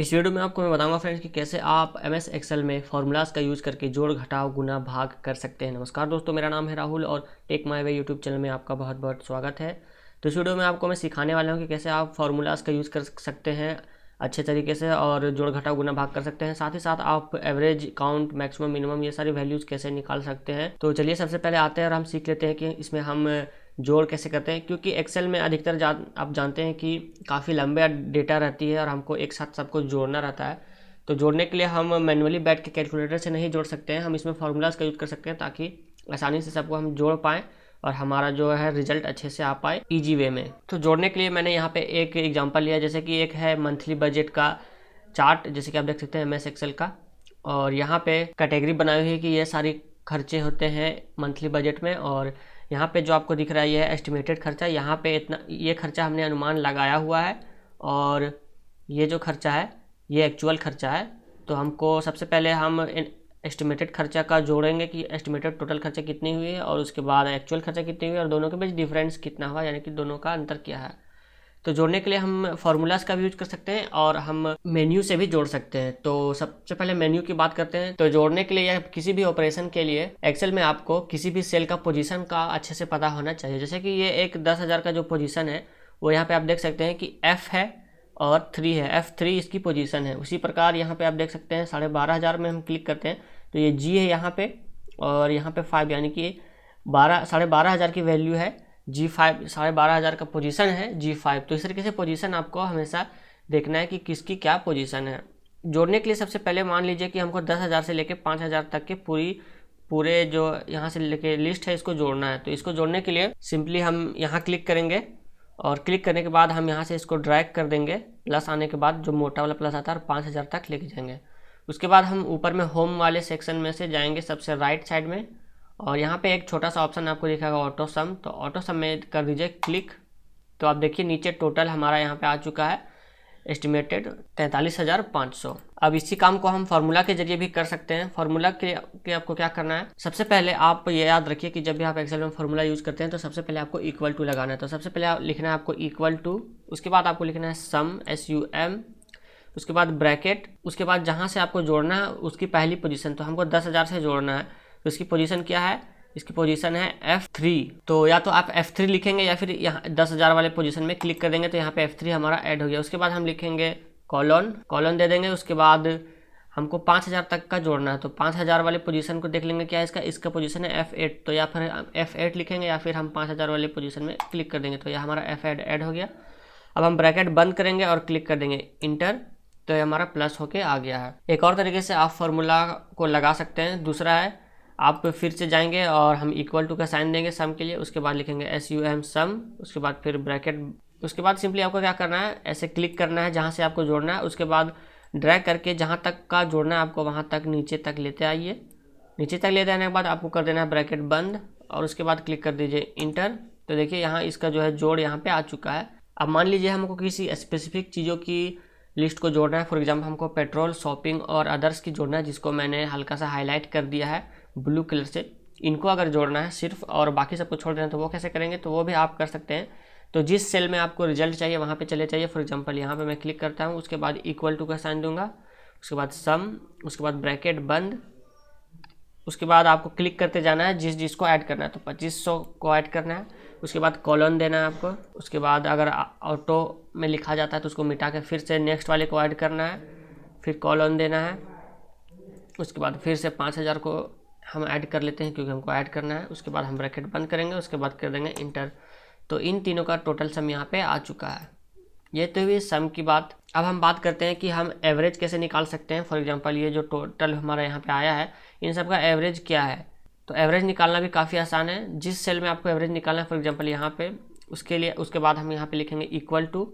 इस वीडियो में आपको मैं बताऊंगा फ्रेंड्स कि कैसे आप एम एस एक्सेल में फार्मूलाज का यूज़ करके जोड़ घटाव गुना भाग कर सकते हैं नमस्कार दोस्तों मेरा नाम है राहुल और Tech My Way YouTube channel में आपका बहुत बहुत स्वागत है तो इस वीडियो में आपको मैं सिखाने वाला हूँ कि कैसे आप फार्मूलाज का यूज़ कर सकते हैं अच्छे तरीके से और जोड़ घटाव गुना भाग कर सकते हैं साथ ही साथ आप एवरेज काउंट मैक्सिमम मिनिमम ये सारी वैल्यूज़ कैसे निकाल सकते हैं तो चलिए सबसे पहले आते हैं और हम सीख लेते हैं कि इसमें हम जोड़ कैसे करते हैं क्योंकि एक्सेल में अधिकतर जान आप जानते हैं कि काफ़ी लंबे डेटा रहती है और हमको एक साथ सबको जोड़ना रहता है तो जोड़ने के लिए हम मैनुअली बैठ के कैलकुलेटर से नहीं जोड़ सकते हैं हम इसमें फार्मूलाज का यूज़ कर सकते हैं ताकि आसानी से सबको हम जोड़ पाएँ और हमारा जो है रिजल्ट अच्छे से आ पाए ईजी वे में तो जोड़ने के लिए मैंने यहाँ पे एक एग्जांपल लिया जैसे कि एक है मंथली बजट का चार्ट जैसे कि आप देख सकते हैं एम एस एक्सेल का और यहाँ पे कैटेगरी बनाई हुई है कि ये सारी खर्चे होते हैं मंथली बजट में और यहाँ पे जो आपको दिख रहा है ये एस्टिमेटेड खर्चा यहाँ पे इतना ये खर्चा हमने अनुमान लगाया हुआ है और ये जो खर्चा है ये एक्चुअल खर्चा है तो हमको सबसे पहले हम एस्टिमेटेड खर्चा का जोड़ेंगे कि एस्टिमेटेड टोटल खर्चा कितनी हुई है और उसके बाद एक्चुअल खर्चा कितनी हुई है और दोनों के बीच डिफरेंस कितना हुआ यानी कि दोनों का अंतर क्या है तो जोड़ने के लिए हम फार्मूलाज का भी यूज कर सकते हैं और हम मेन्यू से भी जोड़ सकते हैं तो सबसे पहले मेन्यू की बात करते हैं तो जोड़ने के लिए या किसी भी ऑपरेशन के लिए एक्सेल में आपको किसी भी सेल का पोजीशन का अच्छे से पता होना चाहिए जैसे कि ये एक दस हज़ार का जो पोजीशन है वो यहाँ पर आप देख सकते हैं कि एफ़ है और थ्री है एफ़ थ्री इसकी पोजीशन है उसी प्रकार यहाँ पे आप देख सकते हैं साढ़े बारह हज़ार में हम क्लिक करते हैं तो ये जी है यहाँ पे और यहाँ पे फाइव यानी कि बारह साढ़े बारह हज़ार की वैल्यू है जी फाइव साढ़े बारह हज़ार का पोजीशन है जी फाइव तो इस तरीके से पोजीशन आपको हमेशा देखना है कि किसकी क्या पोजीशन है जोड़ने के लिए सबसे पहले मान लीजिए कि हमको दस हज़ार से लेकर पाँच हज़ार तक के पूरी पूरे जो यहाँ से लेके लिस्ट है इसको जोड़ना है तो इसको जोड़ने के लिए सिंपली हम यहाँ क्लिक करेंगे और क्लिक करने के बाद हम यहाँ से इसको ड्रैग कर देंगे प्लस आने के बाद जो मोटा वाला प्लस आता है पाँच हज़ार तक लेके जाएंगे उसके बाद हम ऊपर में होम वाले सेक्शन में से जाएंगे सबसे राइट साइड में और यहाँ पे एक छोटा सा ऑप्शन आपको दिखेगा ऑटो सम तो ऑटो सम में कर दीजिए क्लिक तो आप देखिए नीचे टोटल हमारा यहाँ पे आ चुका है एस्टिमेटेड तैंतालीस हज़ार पाँच सौ अब इसी काम को हम फार्मूला के जरिए भी कर सकते हैं फार्मूला के के आपको क्या करना है सबसे पहले आप ये याद रखिए कि जब भी आप एक्सेल में फार्मूला यूज़ करते हैं तो सबसे पहले आपको इक्वल टू लगाना है तो सबसे पहले लिखना है आपको इक्वल टू उसके बाद आपको लिखना है सम एस यू एम उसके बाद ब्रैकेट उसके बाद जहाँ से आपको जोड़ना है उसकी पहली पोजिशन तो हमको दस हज़ार से जोड़ना है तो इसकी पोजीशन क्या है इसकी पोजीशन है एफ थ्री तो या तो आप एफ थ्री लिखेंगे या फिर यहाँ दस हज़ार वाले पोजीशन में क्लिक कर देंगे तो यहाँ पे एफ थ्री हमारा ऐड हो गया उसके बाद हम लिखेंगे कॉलन कॉलन दे देंगे उसके बाद हमको पाँच हज़ार तक का जोड़ना है तो पाँच हज़ार वाले पोजीशन को देख लेंगे क्या है इसका इसका पोजीशन है एफ एट तो या फिर एफ एट लिखेंगे या फिर हम पाँच हज़ार वाले पोजीशन में क्लिक कर देंगे तो यह हमारा एफ एड ऐड हो गया अब हम ब्रैकेट बंद करेंगे और क्लिक कर देंगे इंटर तो ये हमारा प्लस होके आ गया है एक और तरीके से आप फॉर्मूला को लगा सकते हैं दूसरा है आप फिर से जाएंगे और हम इक्वल टू का साइन देंगे सम के लिए उसके बाद लिखेंगे एस यू एम सम उसके बाद फिर ब्रैकेट उसके बाद सिंपली आपको क्या करना है ऐसे क्लिक करना है जहाँ से आपको जोड़ना है उसके बाद ड्रैग करके जहाँ तक का जोड़ना है आपको वहाँ तक नीचे तक लेते आइए नीचे तक लेते आने के बाद आपको कर देना है ब्रैकेट बंद और उसके बाद क्लिक कर दीजिए इंटर तो देखिए यहाँ इसका जो है जोड़ यहाँ पे आ चुका है अब मान लीजिए हमको किसी स्पेसिफिक चीज़ों की लिस्ट को जोड़ना है फॉर एग्जाम्पल हमको पेट्रोल शॉपिंग और अदर्स की जोड़ना है जिसको मैंने हल्का सा हाईलाइट कर दिया है ब्लू कलर से इनको अगर जोड़ना है सिर्फ और बाकी सबको छोड़ देना तो वो कैसे करेंगे तो वो भी आप कर सकते हैं तो जिस सेल में आपको रिजल्ट चाहिए वहाँ पे चले जाइए फॉर एग्जांपल यहाँ पे मैं क्लिक करता हूँ उसके बाद इक्वल टू का साइन दूंगा उसके बाद सम उसके बाद ब्रैकेट बंद उसके बाद आपको क्लिक करते जाना है जिस जिसको ऐड करना है तो सौ को ऐड करना है उसके बाद कॉलन देना है आपको उसके बाद अगर ऑटो में लिखा जाता है तो उसको मिटा के फिर से नेक्स्ट वाले को ऐड करना है फिर कॉलन देना है उसके बाद फिर से हज़ार को हम ऐड कर लेते हैं क्योंकि हमको ऐड करना है उसके बाद हम ब्रैकेट बंद करेंगे उसके बाद कर देंगे इंटर तो इन तीनों का टोटल सम यहाँ पे आ चुका है ये तो हुई सम की बात अब हम बात करते हैं कि हम एवरेज कैसे निकाल सकते हैं फॉर एग्जांपल ये जो टोटल हमारा यहाँ पे आया है इन सब का एवरेज क्या है तो एवरेज निकालना भी काफ़ी आसान है जिस सेल में आपको एवरेज निकालना है फॉर एग्जाम्पल यहाँ पर उसके लिए उसके बाद हम यहाँ पर लिखेंगे इक्वल टू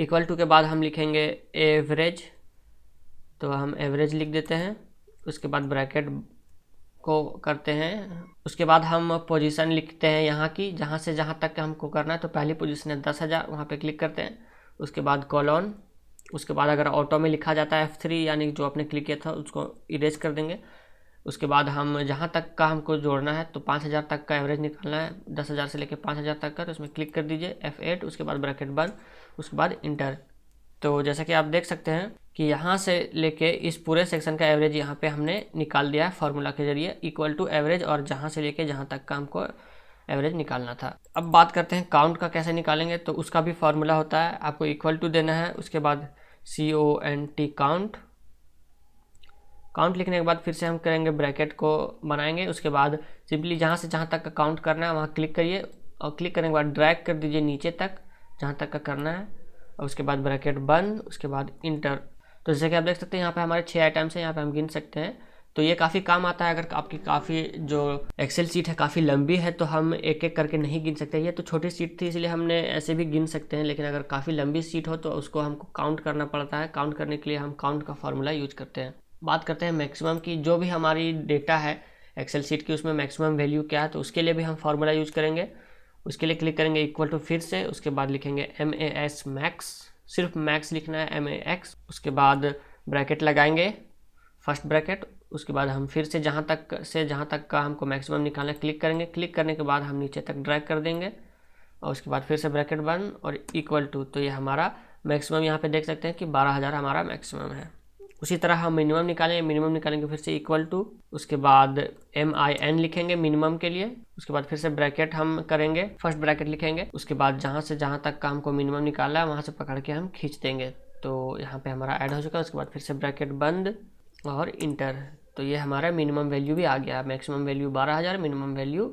इक्वल टू के बाद हम लिखेंगे एवरेज तो हम एवरेज लिख देते हैं उसके बाद ब्रैकेट को करते हैं उसके बाद हम पोजीशन लिखते हैं यहाँ की जहाँ से जहाँ तक हमको करना है तो पहली पोजीशन है दस हज़ार वहाँ पर क्लिक करते हैं उसके बाद कॉलोन उसके बाद अगर ऑटो में लिखा जाता है एफ़ थ्री यानी जो आपने क्लिक किया था उसको इरेज कर देंगे उसके बाद हम जहाँ तक का हमको जोड़ना है तो पाँच हज़ार तक का एवरेज निकालना है दस हज़ार से लेकर पाँच हज़ार तक का तो उसमें क्लिक कर दीजिए एफ़ एट उसके बाद ब्रैकेट बंद उसके बाद इंटर तो जैसा कि आप देख सकते हैं कि यहाँ से लेके इस पूरे सेक्शन का एवरेज यहाँ पे हमने निकाल दिया है फार्मूला के जरिए इक्वल टू एवरेज और जहाँ से लेके जहाँ तक का हमको एवरेज निकालना था अब बात करते हैं काउंट का कैसे निकालेंगे तो उसका भी फार्मूला होता है आपको इक्वल टू देना है उसके बाद C O N T count count लिखने के बाद फिर से हम करेंगे ब्रैकेट को बनाएंगे उसके बाद सिंपली जहाँ से जहाँ तक का काउंट करना है वहाँ क्लिक करिए और क्लिक करने के बाद ड्रैग कर दीजिए नीचे तक जहाँ तक का करना है और उसके बाद ब्रैकेट बंद उसके बाद इंटर तो जैसे कि आप देख सकते हैं यहाँ पे हमारे छः आइटम्स हैं यहाँ पे हम गिन सकते हैं तो ये काफ़ी काम आता है अगर आपकी काफ़ी जो एक्सेल सीट है काफ़ी लंबी है तो हम एक एक करके नहीं गिन सकते ये तो छोटी सीट थी इसलिए हमने ऐसे भी गिन सकते हैं लेकिन अगर काफ़ी लंबी सीट हो तो उसको हमको काउंट करना पड़ता है काउंट करने के लिए हम काउंट का फार्मूला यूज करते हैं बात करते हैं मैक्सिमम की जो भी हमारी डेटा है एक्सेल सीट की उसमें मैक्सिमम वैल्यू क्या है तो उसके लिए भी हम फार्मूला यूज करेंगे उसके लिए क्लिक करेंगे इक्वल टू फिर से उसके बाद लिखेंगे एम ए एस मैक्स सिर्फ मैक्स लिखना है एम ए एक्स उसके बाद ब्रैकेट लगाएंगे फर्स्ट ब्रैकेट उसके बाद हम फिर से जहाँ तक से जहाँ तक का हमको मैक्सिमम निकालना क्लिक करेंगे क्लिक करने के बाद हम नीचे तक ड्रैग कर देंगे और उसके बाद फिर से ब्रैकेट बंद और इक्वल टू तो ये हमारा मैक्सिमम यहाँ पे देख सकते हैं कि बारह हज़ार हमारा मैक्सिमम है उसी तरह हम मिनिमम निकालेंगे मिनिमम निकालेंगे फिर से इक्वल टू उसके बाद एम आई एन लिखेंगे मिनिमम के लिए उसके बाद फिर से ब्रैकेट हम करेंगे फर्स्ट ब्रैकेट लिखेंगे उसके बाद जहाँ से जहाँ तक काम को मिनिमम निकाला है वहाँ से पकड़ के हम खींच देंगे तो यहाँ पे हमारा ऐड हो चुका है उसके बाद फिर से ब्रैकेट बंद और इंटर तो ये हमारा मिनिमम वैल्यू भी आ गया मैक्सिमम वैल्यू बारह हज़ार मिनिमम वैल्यू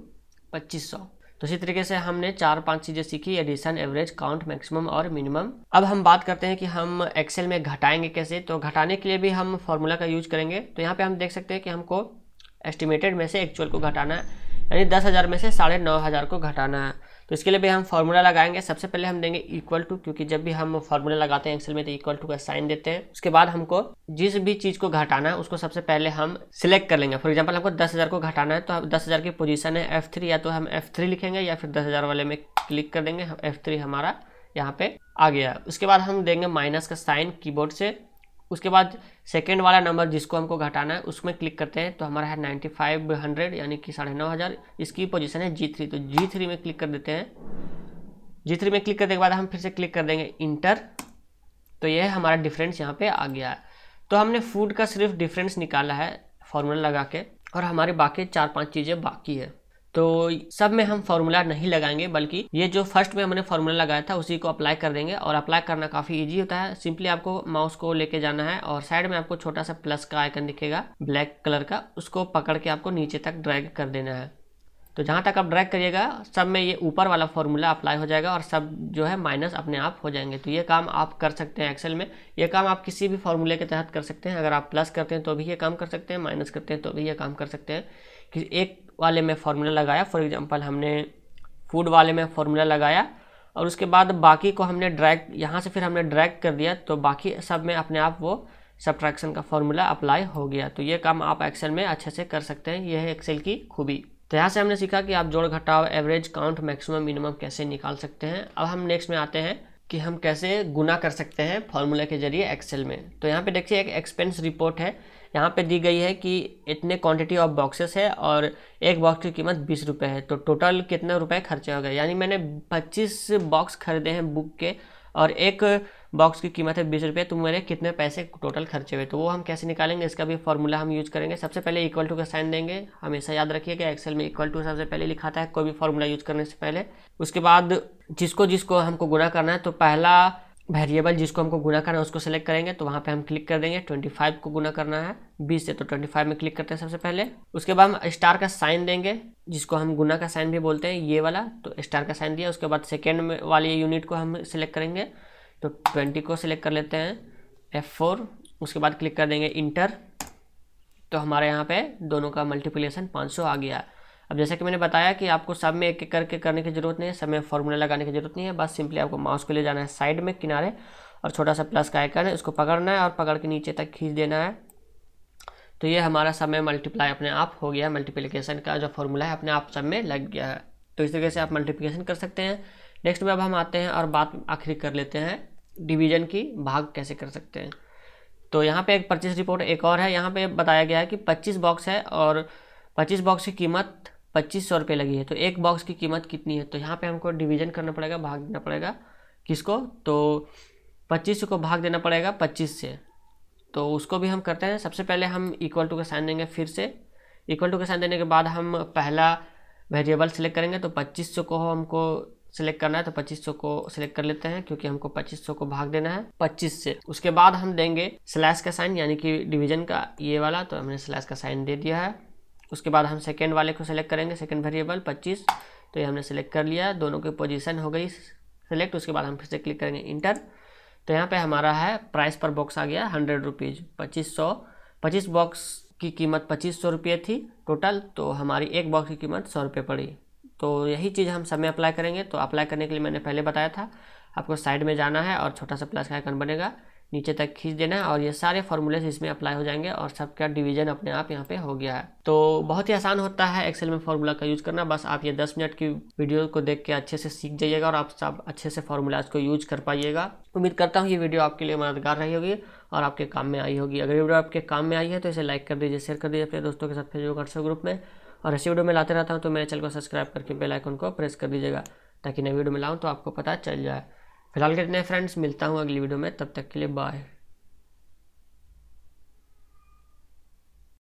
पच्चीस सौ तो इसी तरीके से हमने चार पांच चीज़ें सीखी एडिशन एवरेज काउंट मैक्सिमम और मिनिमम अब हम बात करते हैं कि हम एक्सेल में घटाएंगे कैसे तो घटाने के लिए भी हम फॉर्मूला का यूज करेंगे तो यहाँ पे हम देख सकते हैं कि हमको एस्टिमेटेड में से एक्चुअल को घटाना है यानी दस हज़ार में से साढ़े नौ हज़ार को घटाना है तो इसके लिए भी हम फार्मूला लगाएंगे सबसे पहले हम देंगे इक्वल टू क्योंकि जब भी हम फार्मूला लगाते हैं एक्सेल में तो इक्वल टू का साइन देते हैं उसके बाद हमको जिस भी चीज़ को घटाना है उसको सबसे पहले हम सिलेक्ट कर लेंगे फॉर एग्जाम्पल हमको दस हज़ार को घटाना है तो दस हज़ार की पोजिशन है एफ थ्री या तो हम एफ थ्री लिखेंगे या फिर दस हज़ार वाले में क्लिक कर देंगे एफ थ्री हमारा यहाँ पे आ गया उसके बाद हम देंगे माइनस का साइन कीबोर्ड से उसके बाद सेकेंड वाला नंबर जिसको हमको घटाना है उसमें क्लिक करते हैं तो हमारा है नाइन्टी फाइव हंड्रेड यानी कि साढ़े नौ हज़ार इसकी पोजीशन है जी थ्री तो जी थ्री में क्लिक कर देते हैं जी थ्री में क्लिक करने के बाद हम फिर से क्लिक कर देंगे इंटर तो ये हमारा डिफरेंस यहाँ पे आ गया है तो हमने फूड का सिर्फ डिफरेंस निकाला है फॉर्मूला लगा के और हमारे बाकी चार पाँच चीज़ें बाकी है तो सब में हम फॉर्मूला नहीं लगाएंगे बल्कि ये जो फर्स्ट में हमने फॉर्मूला लगाया था उसी को अप्लाई कर देंगे और अप्लाई करना काफ़ी इजी होता है सिंपली आपको माउस को लेके जाना है और साइड में आपको छोटा सा प्लस का आइकन दिखेगा ब्लैक कलर का उसको पकड़ के आपको नीचे तक ड्रैग कर देना है तो जहाँ तक आप ड्रैग करिएगा सब में ये ऊपर वाला फॉर्मूला अप्लाई हो जाएगा और सब जो है माइनस अपने आप हो जाएंगे तो ये काम आप कर सकते हैं एक्सेल में ये काम आप किसी भी फॉर्मूले के तहत कर सकते हैं अगर आप प्लस करते हैं तो भी ये काम कर सकते हैं माइनस करते हैं तो भी ये काम कर सकते हैं कि एक वाले में फार्मूला लगाया फॉर एग्जांपल हमने फूड वाले में फार्मूला लगाया और उसके बाद बाकी को हमने ड्रैग यहाँ से फिर हमने ड्रैग कर दिया तो बाकी सब में अपने आप वो सब्ट्रैक्शन का फॉर्मूला अप्लाई हो गया तो ये काम आप एक्सेल में अच्छे से कर सकते हैं ये है एक्सेल की खूबी तो यहाँ से हमने सीखा कि आप जोड़ घटाओ एवरेज काउंट मैक्सिमम मिनिमम कैसे निकाल सकते हैं अब हम नेक्स्ट में आते हैं कि हम कैसे गुना कर सकते हैं फॉर्मूला के जरिए एक्सेल में तो यहाँ पे देखिए एक एक्सपेंस रिपोर्ट है यहाँ पे दी गई है कि इतने क्वांटिटी ऑफ बॉक्सेस है और एक बॉक्स की कीमत बीस रुपये है तो टोटल कितने रुपए खर्चे हो गए यानी मैंने पच्चीस बॉक्स खरीदे हैं बुक के और एक बॉक्स की कीमत है बीस रुपये तो मेरे कितने पैसे टोटल खर्चे हुए तो वो हम कैसे निकालेंगे इसका भी फॉर्मूला हम यूज़ करेंगे सबसे पहले इक्वल टू का साइन देंगे हमेशा याद रखिए कि एक्सेल में इक्वल टू सबसे पहले लिखाता है कोई भी फॉर्मूला यूज़ करने से पहले उसके बाद जिसको जिसको हमको गुना करना है तो पहला वेरिएबल जिसको हमको गुना करना है उसको सेलेक्ट करेंगे तो वहाँ पे हम क्लिक कर देंगे 25 को गुना करना है 20 से तो 25 में क्लिक करते हैं सबसे पहले उसके बाद हम स्टार का साइन देंगे जिसको हम गुना का साइन भी बोलते हैं ये वाला तो स्टार का साइन दिया उसके बाद सेकेंड वाली यूनिट को हम सिलेक्ट करेंगे तो ट्वेंटी को सिलेक्ट कर लेते हैं एफ उसके बाद क्लिक कर देंगे इंटर तो हमारे यहाँ पर दोनों का मल्टीप्लीसन पाँच आ गया अब जैसा कि मैंने बताया कि आपको सब में एक एक करके करने की जरूरत नहीं है सब में फॉर्मूला लगाने की जरूरत नहीं है बस सिंपली आपको माउस को ले जाना है साइड में किनारे और छोटा सा प्लस का आइकन है उसको पकड़ना है और पकड़ के नीचे तक खींच देना है तो ये हमारा सब में मल्टीप्लाई अपने आप हो गया मल्टीप्लीकेशन का जो फॉर्मूला है अपने आप सब में लग गया है तो इस तरीके से आप मल्टीप्लीकेशन कर सकते हैं नेक्स्ट में अब हम आते हैं और बात आखिरी कर लेते हैं डिवीजन की भाग कैसे कर सकते हैं तो यहाँ पे एक परचेज रिपोर्ट एक और है यहाँ पे बताया गया है कि 25 बॉक्स है और 25 बॉक्स की कीमत पच्चीस सौ रुपये लगी है तो एक बॉक्स की कीमत कितनी है तो यहाँ पे हमको डिवीजन करना पड़ेगा भाग देना पड़ेगा किसको तो पच्चीस को भाग देना पड़ेगा पच्चीस से तो उसको भी हम करते हैं सबसे पहले हम इक्वल टू का साइन देंगे फिर से इक्वल टू का साइन देने के बाद हम पहला वेरिएबल सेलेक्ट करेंगे तो पच्चीस को हमको सेलेक्ट करना है तो पच्चीस को सिलेक्ट कर लेते हैं क्योंकि हमको पच्चीस को भाग देना है पच्चीस से उसके बाद हम देंगे स्लैश का साइन यानी कि डिवीजन का ये वाला तो हमने स्लैश का साइन दे दिया है उसके बाद हम सेकेंड वाले को सेलेक्ट करेंगे सेकेंड वेरिएबल पच्चीस तो ये हमने सेलेक्ट कर लिया दोनों की पोजीशन हो गई सेलेक्ट उसके बाद हम फिर से क्लिक करेंगे इंटर तो यहाँ पे हमारा है प्राइस पर बॉक्स आ गया हंड्रेड रुपीज़ पच्चीस सौ पच्चीस बॉक्स की कीमत पच्चीस सौ रुपये थी टोटल तो हमारी एक बॉक्स की कीमत सौ रुपये पड़ी तो यही चीज़ हम सब में अप्लाई करेंगे तो अप्लाई करने के लिए मैंने पहले बताया था आपको साइड में जाना है और छोटा सा प्लस का आइकन बनेगा नीचे तक खींच देना है और ये सारे फार्मूलेस इसमें अप्लाई हो जाएंगे और सबका डिवीजन अपने आप यहाँ पे हो गया है तो बहुत ही आसान होता है एक्सेल में फार्मूला का यूज़ करना बस आप ये 10 मिनट की वीडियो को देख के अच्छे से सीख जाइएगा और आप सब अच्छे से फॉर्मूलाज को यूज कर पाइएगा उम्मीद करता हूँ ये वीडियो आपके लिए मददगार रही होगी और आपके काम में आई होगी अगर वीडियो आपके काम में आई है तो इसे लाइक कर दीजिए शेयर कर दीजिए अपने दोस्तों के साथ फेसबुक व्हाट्सएप ग्रुप में और ऐसी वीडियो में लाते रहता हूँ तो मेरे चैनल को सब्सक्राइब करके बेलाइकन को प्रेस कर दीजिएगा ताकि नई वीडियो में लाऊँ तो आपको पता चल जाए फिलहाल कितने फ्रेंड्स मिलता हूँ अगली वीडियो में तब तक के लिए बाय